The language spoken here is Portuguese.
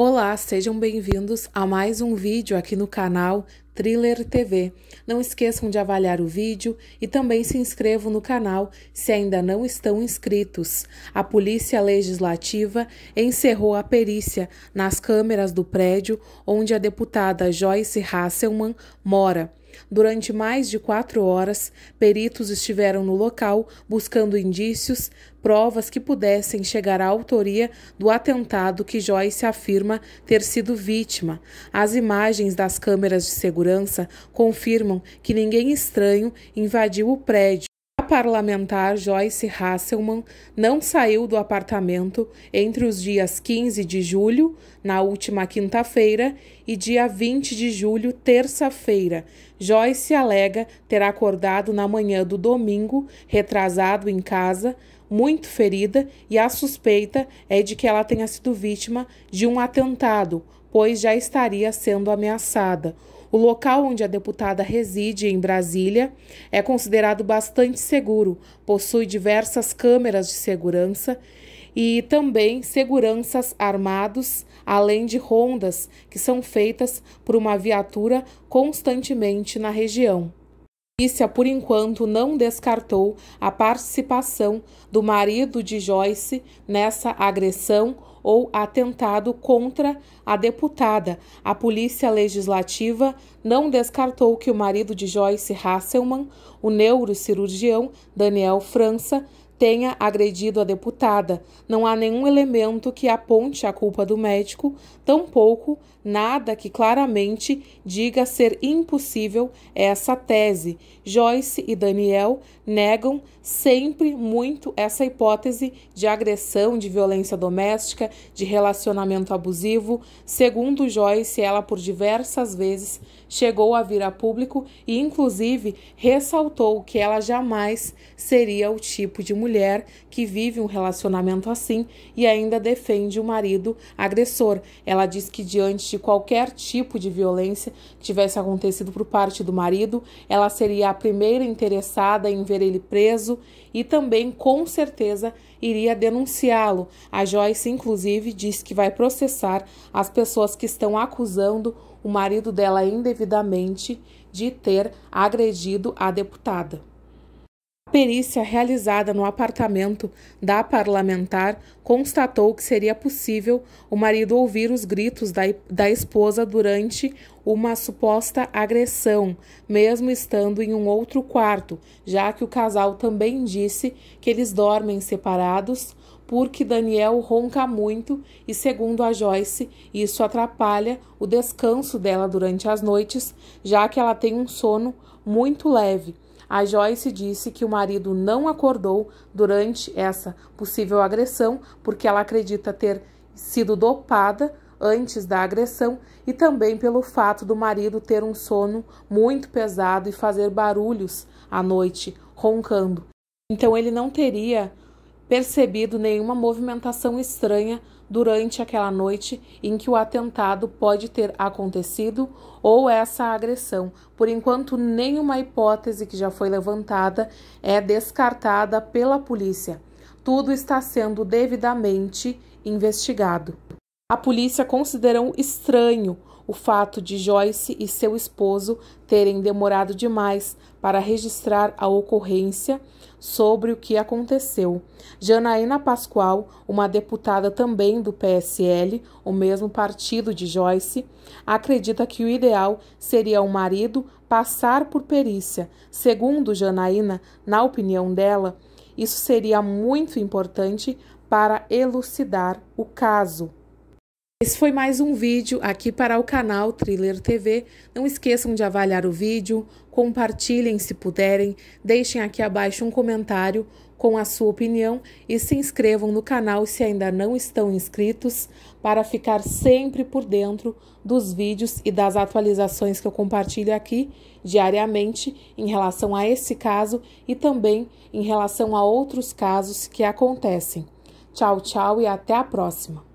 Olá, sejam bem-vindos a mais um vídeo aqui no canal Thriller TV. Não esqueçam de avaliar o vídeo e também se inscrevam no canal se ainda não estão inscritos. A Polícia Legislativa encerrou a perícia nas câmeras do prédio onde a deputada Joyce Hasselman mora. Durante mais de quatro horas, peritos estiveram no local buscando indícios, provas que pudessem chegar à autoria do atentado que Joyce afirma ter sido vítima. As imagens das câmeras de segurança segurança confirmam que ninguém estranho invadiu o prédio. A parlamentar Joyce Hasselman não saiu do apartamento entre os dias 15 de julho, na última quinta-feira, e dia 20 de julho, terça-feira. Joyce alega ter acordado na manhã do domingo, retrasado em casa, muito ferida, e a suspeita é de que ela tenha sido vítima de um atentado pois já estaria sendo ameaçada. O local onde a deputada reside, em Brasília, é considerado bastante seguro, possui diversas câmeras de segurança e também seguranças armados, além de rondas que são feitas por uma viatura constantemente na região. A polícia, por enquanto, não descartou a participação do marido de Joyce nessa agressão ou atentado contra a deputada. A Polícia Legislativa não descartou que o marido de Joyce Hasselman, o neurocirurgião Daniel França, tenha agredido a deputada. Não há nenhum elemento que aponte a culpa do médico, tampouco nada que claramente diga ser impossível essa tese. Joyce e Daniel negam sempre muito essa hipótese de agressão, de violência doméstica, de relacionamento abusivo. Segundo Joyce, ela por diversas vezes chegou a vir a público e, inclusive, ressaltou que ela jamais seria o tipo de mulher mulher que vive um relacionamento assim e ainda defende o marido agressor. Ela diz que, diante de qualquer tipo de violência que tivesse acontecido por parte do marido, ela seria a primeira interessada em ver ele preso e também, com certeza, iria denunciá-lo. A Joyce, inclusive, diz que vai processar as pessoas que estão acusando o marido dela indevidamente de ter agredido a deputada perícia realizada no apartamento da parlamentar constatou que seria possível o marido ouvir os gritos da, da esposa durante uma suposta agressão, mesmo estando em um outro quarto, já que o casal também disse que eles dormem separados porque Daniel ronca muito e, segundo a Joyce, isso atrapalha o descanso dela durante as noites, já que ela tem um sono muito leve a Joyce disse que o marido não acordou durante essa possível agressão porque ela acredita ter sido dopada antes da agressão e também pelo fato do marido ter um sono muito pesado e fazer barulhos à noite, roncando. Então ele não teria percebido nenhuma movimentação estranha durante aquela noite em que o atentado pode ter acontecido ou essa agressão. Por enquanto, nenhuma hipótese que já foi levantada é descartada pela polícia. Tudo está sendo devidamente investigado. A polícia considerou estranho o fato de Joyce e seu esposo terem demorado demais para registrar a ocorrência sobre o que aconteceu. Janaína Pascoal, uma deputada também do PSL, o mesmo partido de Joyce, acredita que o ideal seria o marido passar por perícia. Segundo Janaína, na opinião dela, isso seria muito importante para elucidar o caso. Esse foi mais um vídeo aqui para o canal Thriller TV. Não esqueçam de avaliar o vídeo, compartilhem se puderem, deixem aqui abaixo um comentário com a sua opinião e se inscrevam no canal se ainda não estão inscritos para ficar sempre por dentro dos vídeos e das atualizações que eu compartilho aqui diariamente em relação a esse caso e também em relação a outros casos que acontecem. Tchau, tchau e até a próxima!